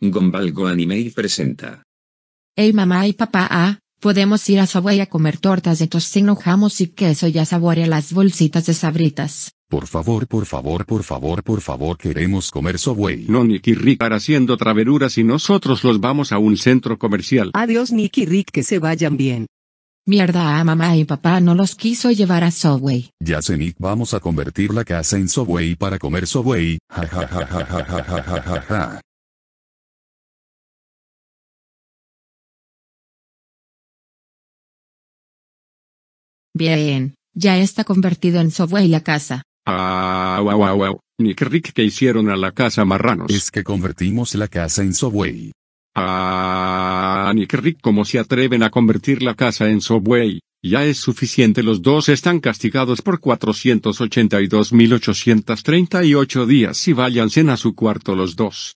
Gombalgo Anime presenta. Hey mamá y papá, ¿ah? podemos ir a Subway a comer tortas de tocino, jamos y queso y a saborear las bolsitas de sabritas. Por favor, por favor, por favor, por favor, queremos comer Subway. No, Nicky Rick, haciendo traveruras y nosotros los vamos a un centro comercial. Adiós, Nicky Rick, que se vayan bien. Mierda, a ah, mamá y papá no los quiso llevar a Subway. Ya sé, Nick, vamos a convertir la casa en Subway para comer Subway. Ja, ja, ja, ja, ja, ja, ja, ja, ja. Bien, ya está convertido en Subway la casa. Ah, wow, wow, wow. Nick Rick que hicieron a la casa marranos. Es que convertimos la casa en Subway. Ah, Nick Rick como se atreven a convertir la casa en Subway. Ya es suficiente los dos están castigados por 482.838 días y váyanse a su cuarto los dos.